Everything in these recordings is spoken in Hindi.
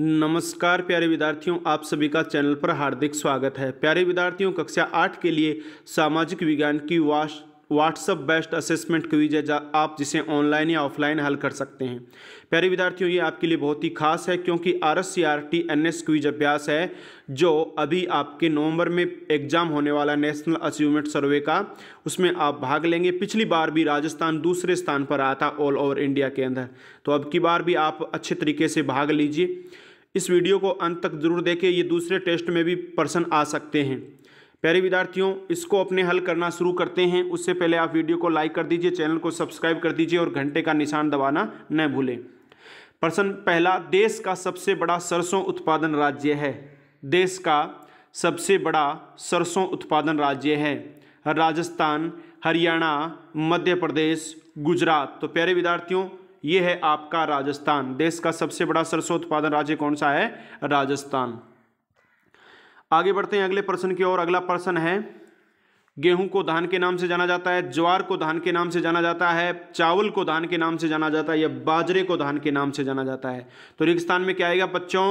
नमस्कार प्यारे विद्यार्थियों आप सभी का चैनल पर हार्दिक स्वागत है प्यारे विद्यार्थियों कक्षा आठ के लिए सामाजिक विज्ञान की vast WhatsApp best assessment quiz है आप जिसे ऑनलाइन या ऑफलाइन हल कर सकते हैं प्यारे विद्यार्थियों ये आपके लिए बहुत ही खास है क्योंकि R S C R T N S quiz अभ्यास है जो अभी आपके नवंबर में एग्जाम होने वाला नेशनल अचीवमेंट सर्वे का उसमें आप भाग लेंगे पिछली बार भी राजस्थान दूसरे स्थान पर आया था ऑल ओवर इंडिया के अंदर तो अब की बार भी आप अच्छे तरीके से भाग लीजिए इस वीडियो को अंत तक जरूर देखें ये दूसरे टेस्ट में भी पर्सन आ सकते हैं प्यारे विद्यार्थियों इसको अपने हल करना शुरू करते हैं उससे पहले आप वीडियो को लाइक कर दीजिए चैनल को सब्सक्राइब कर दीजिए और घंटे का निशान दबाना न भूलें प्रश्न पहला देश का सबसे बड़ा सरसों उत्पादन राज्य है देश का सबसे बड़ा सरसों उत्पादन राज्य है राजस्थान हरियाणा मध्य प्रदेश गुजरात तो प्यारे विद्यार्थियों ये है आपका राजस्थान देश का सबसे बड़ा सरसों उत्पादन राज्य कौन सा है राजस्थान आगे बढ़ते हैं अगले प्रश्न की ओर अगला प्रश्न है गेहूं को धान के नाम से जाना जाता है ज्वार को धान के नाम से जाना जाता है चावल को धान के नाम से जाना जाता है या बाजरे को धान के नाम से जाना जाता है तो रेगिस्तान में क्या आएगा बच्चों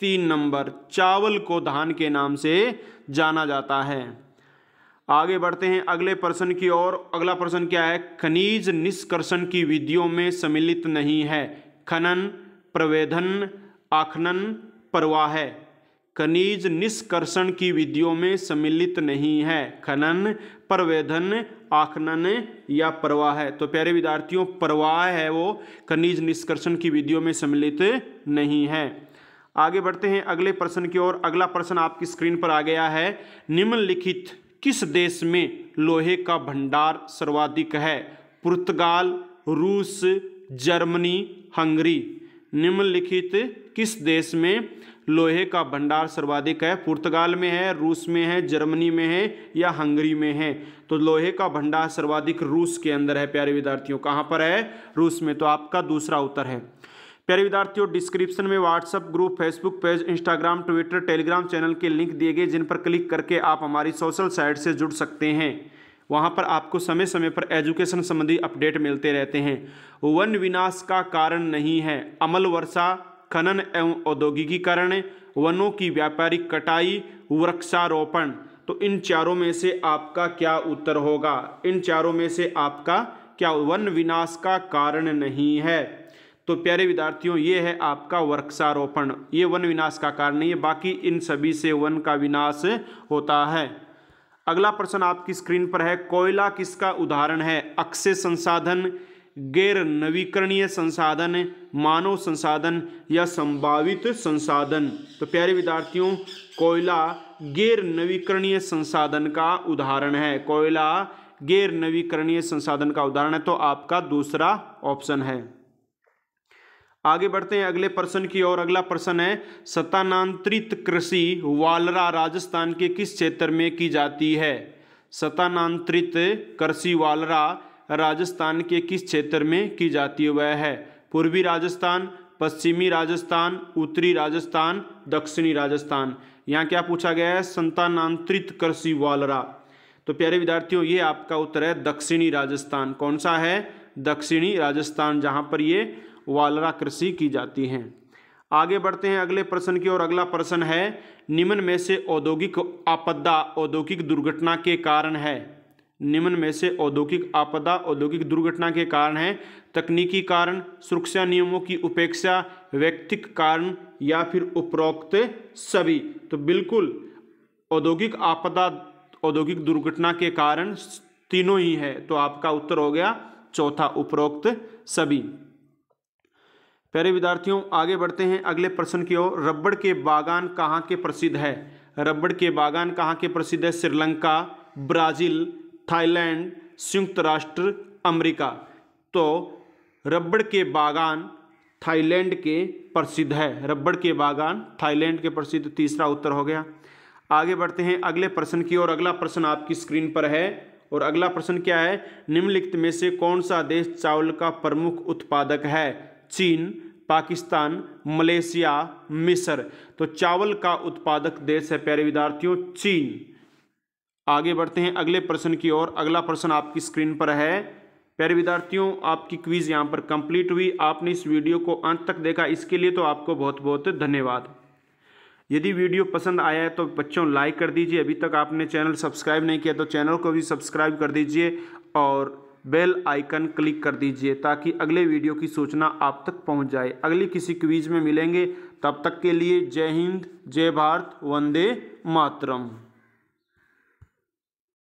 तीन नंबर चावल को धान के नाम से जाना जाता है आगे बढ़ते हैं अगले प्रश्न की ओर अगला प्रश्न क्या है खनिज निष्कर्षण की विधियों में सम्मिलित नहीं है खनन प्रवेदन आखनन परवाह है खनिज निष्कर्षण की विधियों में सम्मिलित नहीं है खनन प्रवेदन आखनन या प्रवाह है तो प्यारे विद्यार्थियों प्रवाह है वो खनिज निष्कर्षण की विधियों में सम्मिलित नहीं है आगे बढ़ते हैं अगले प्रश्न की ओर अगला प्रश्न आपकी स्क्रीन पर आ गया है निम्नलिखित किस देश में लोहे का भंडार सर्वाधिक है पुर्तगाल रूस जर्मनी हंगरी निम्नलिखित किस देश में लोहे का भंडार सर्वाधिक है पुर्तगाल में है रूस में है जर्मनी में है या हंगरी में है तो लोहे का भंडार सर्वाधिक रूस के अंदर है प्यारे विद्यार्थियों कहाँ पर है रूस में तो आपका दूसरा उत्तर है प्यारे विद्यार्थियों डिस्क्रिप्शन में WhatsApp group Facebook page Instagram Twitter Telegram channel के लिंक दिए गए जिन पर क्लिक करके आप हमारी सोशल साइट से जुड़ सकते हैं वहाँ पर आपको समय समय पर एजुकेशन संबंधी अपडेट मिलते रहते हैं वन विनाश का कारण नहीं है अमल वर्षा खनन एवं औद्योगिकीकरण वनों की व्यापारिक कटाई वृक्षारोपण तो इन चारों में से आपका क्या उत्तर होगा इन चारों में से आपका क्या वन विनाश का कारण नहीं है तो प्यारे विद्यार्थियों ये है आपका वृक्षारोपण ये वन विनाश का कारण नहीं है बाकी इन सभी से वन का विनाश होता है अगला प्रश्न आपकी स्क्रीन पर है कोयला किसका उदाहरण है अक्षय संसाधन गैर नवीकरणीय संसाधन मानव संसाधन या संभावित संसाधन तो प्यारे विद्यार्थियों कोयला गैर नवीकरणीय संसाधन का उदाहरण है कोयला गैर नवीकरणीय संसाधन का उदाहरण है तो आपका दूसरा ऑप्शन है आगे बढ़ते हैं अगले प्रश्न की ओर अगला प्रश्न है सतानांतरित कृषि वालरा राजस्थान के किस क्षेत्र में की जाती है सतानांतरित कृषि वालरा राजस्थान के किस क्षेत्र में की जाती है वह है पूर्वी राजस्थान पश्चिमी राजस्थान उत्तरी राजस्थान दक्षिणी राजस्थान यहाँ क्या पूछा गया है संतानांतरित कृषि वालरा तो प्यारे विद्यार्थियों ये आपका उत्तर है दक्षिणी राजस्थान कौन सा है दक्षिणी राजस्थान जहाँ पर ये वालरा कृषि की जाती है आगे बढ़ते हैं अगले प्रश्न की ओर अगला प्रश्न है निम्न में से औद्योगिक आपदा औद्योगिक दुर्घटना के कारण है निम्न में से औद्योगिक आपदा औद्योगिक दुर्घटना के कारण हैं तकनीकी कारण सुरक्षा नियमों की उपेक्षा व्यक्तिक कारण या फिर उपरोक्त सभी तो बिल्कुल औद्योगिक आपदा औद्योगिक दुर्घटना के कारण तीनों ही है तो आपका उत्तर हो गया चौथा उपरोक्त सभी प्यारे विद्यार्थियों आगे बढ़ते हैं अगले प्रश्न की ओर रबड़ के बागान कहाँ के प्रसिद्ध है रबड़ के बागान कहाँ के प्रसिद्ध है श्रीलंका ब्राज़ील थाईलैंड संयुक्त राष्ट्र अमेरिका तो रबड़ के बागान थाईलैंड के प्रसिद्ध है रबड़ के बागान थाईलैंड के प्रसिद्ध तीसरा उत्तर हो गया आगे बढ़ते हैं अगले प्रश्न की और अगला प्रश्न आपकी स्क्रीन पर है और अगला प्रश्न क्या है निम्नलिखित में से कौन सा देश चावल का प्रमुख उत्पादक है चीन पाकिस्तान मलेशिया मिस्र तो चावल का उत्पादक देश है प्यारे विद्यार्थियों चीन आगे बढ़ते हैं अगले प्रश्न की ओर अगला प्रश्न आपकी स्क्रीन पर है प्यारे विद्यार्थियों आपकी क्विज़ यहाँ पर कंप्लीट हुई आपने इस वीडियो को अंत तक देखा इसके लिए तो आपको बहुत बहुत धन्यवाद यदि वीडियो पसंद आया है तो बच्चों लाइक कर दीजिए अभी तक आपने चैनल सब्सक्राइब नहीं किया तो चैनल को भी सब्सक्राइब कर दीजिए और बेल आइकन क्लिक कर दीजिए ताकि अगले वीडियो की सूचना आप तक पहुँच जाए अगली किसी क्वीज़ में मिलेंगे तब तक के लिए जय हिंद जय भारत वंदे मातरम